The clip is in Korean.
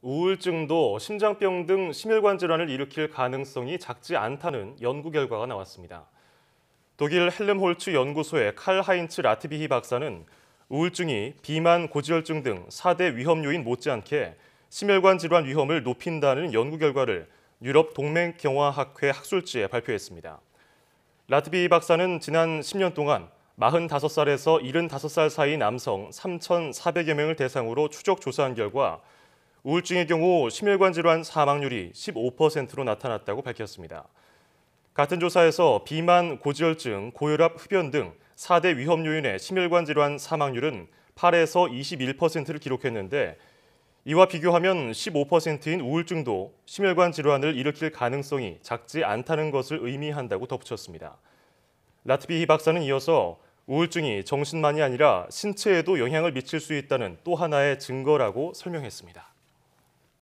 우울증도 심장병 등 심혈관 질환을 일으킬 가능성이 작지 않다는 연구 결과가 나왔습니다. 독일 헬름홀츠 연구소의 칼 하인츠 라트비히 박사는 우울증이 비만, 고지혈증 등 4대 위험 요인 못지않게 심혈관 질환 위험을 높인다는 연구 결과를 유럽 동맹경화학회 학술지에 발표했습니다. 라트비 박사는 지난 10년 동안 45살에서 75살 사이 남성 3,400여 명을 대상으로 추적 조사한 결과 우울증의 경우 심혈관 질환 사망률이 15%로 나타났다고 밝혔습니다. 같은 조사에서 비만, 고지혈증, 고혈압, 흡연 등 4대 위험 요인의 심혈관 질환 사망률은 8에서 21%를 기록했는데 이와 비교하면 15%인 우울증도 심혈관 질환을 일으킬 가능성이 작지 않다는 것을 의미한다고 덧붙였습니다. 라트비히 박사는 이어서 우울증이 정신만이 아니라 신체에도 영향을 미칠 수 있다는 또 하나의 증거라고 설명했습니다.